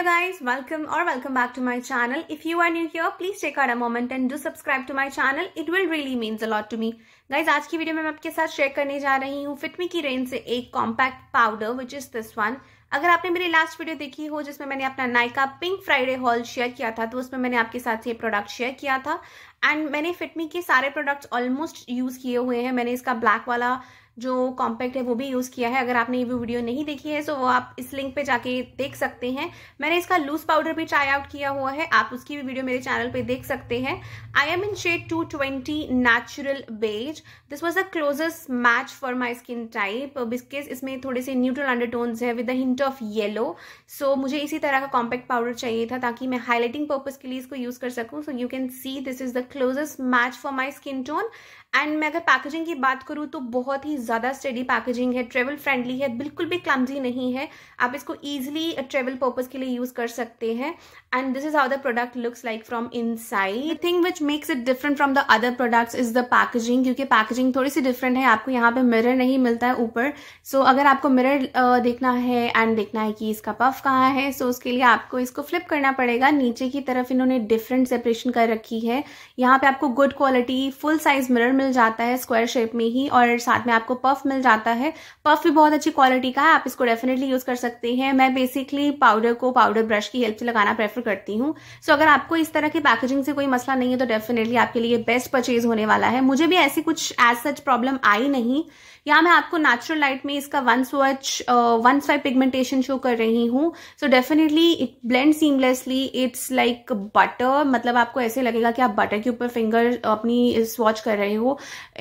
hello guys welcome or welcome back to my channel if you are new here please take out a moment and do subscribe to my channel it will really means a lot to me guys आज की video में मैं आपके साथ share करने जा रही हूँ फिटमी की रेंज से एक compact powder which is this one अगर आपने मेरी लास्ट वीडियो देखी हो जिसमें मैंने अपना Nykaa pink Friday haul share किया था तो उसमें मैंने आपके साथ ये प्रोडक्ट शेयर किया था एंड मैंने फिटमी के सारे प्रोडक्ट्स ऑलमोस्ट यूज़ किए हुए हैं मैंने इसका ब्लैक वाला जो कॉम्पैक्ट है वो भी यूज़ किया है अगर आपने ये वीडियो नहीं देखी है तो वो आप इस लिंक पे जाके देख सकते हैं मैंने इसका लूज पाउडर भी ट्राई आउट किया हुआ है आप उसकी भी वीडियो मेरे चैनल पे देख सकते हैं I am in shade 220 natural beige this was the closest match for my skin type बिस्किस इसमें थोड़े से न्यूट्रल अंडरटोन्स है with hint of yellow so मुझे इसी तरह का कॉम्पैक्ट पाउडर चाहिए था ताकि मैं हाईलाइटिंग पर्पज के लिए इसको यूज़ कर सकूँ so you can see this is the closest match for my skin tone and मैं अगर पैकेजिंग की बात करूँ तो बहुत ही ज़्यादा स्टडी पैकेजिंग है ट्रेवल फ्रेंडली है बिल्कुल भी क्लमजी नहीं है आप इसको ईजिली ट्रेवल पर्पज़ के लिए यूज़ कर सकते हैं and this is how the product looks like from inside thing which makes it different from the other products is the packaging क्योंकि पैकेजिंग थोड़ी सी डिफरेंट है आपको यहाँ पे मिरर नहीं मिलता है ऊपर सो so, अगर आपको मिरर uh, देखना है एंड देखना है कि इसका पफ कहाँ है सो so उसके लिए आपको इसको फ्लिप करना पड़ेगा नीचे की तरफ इन्होंने डिफरेंट सेपरेशन कर रखी है यहाँ पे आपको good quality full size mirror मिल जाता है स्क्वायर शेप में ही और साथ में आपको आपको पफ मिल जाता है पफ भी बहुत अच्छी क्वालिटी का है आप इसको डेफिनेटली यूज़ कर सकते हैं मैं बेसिकली पाउडर को पाउडर ब्रश की हेल्प से लगाना प्रेफर करती हूँ सो so, अगर आपको इस तरह की पैकेजिंग से कोई मसला नहीं है तो डेफिनेटली आपके लिए बेस्ट परचेज होने वाला है मुझे भी ऐसी कुछ एज सच प्रॉब्लम आई नहीं या मैं आपको नेचुरल लाइट में इसका one swatch one swipe pigmentation show कर रही हूँ so definitely it blend seamlessly it's like butter मतलब आपको ऐसे लगेगा कि आप बटर के ऊपर फिंगर अपनी स्वॉच कर रहे हो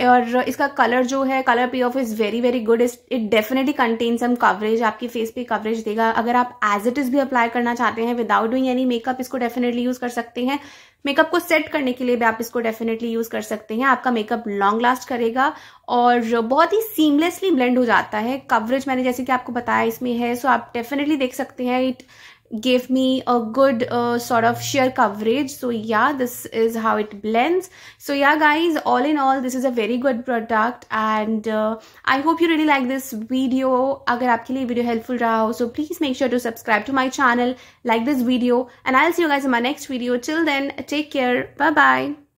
और इसका कलर जो है colour payoff is very very good is it definitely contain some coverage आपकी फेस पे कवरेज देगा अगर आप एज इट इज भी अप्लाई करना चाहते हैं विदाउट डूइंग एनी मेकअप इसको डेफिनेटली यूज कर सकते हैं मेकअप को सेट करने के लिए भी आप इसको डेफिनेटली यूज कर सकते हैं आपका मेकअप लॉन्ग लास्ट करेगा और बहुत ही सीमलेसली ब्लेंड हो जाता है कवरेज मैंने जैसे कि आपको बताया इसमें है सो आप डेफिनेटली देख सकते हैं it gave me a good uh, sort of sheer coverage so yeah this is how it blends so yeah guys all in all this is a very good product and uh, i hope you really like this video agar aapke liye video helpful raha so please make sure to subscribe to my channel like this video and i'll see you guys in my next video till then take care bye bye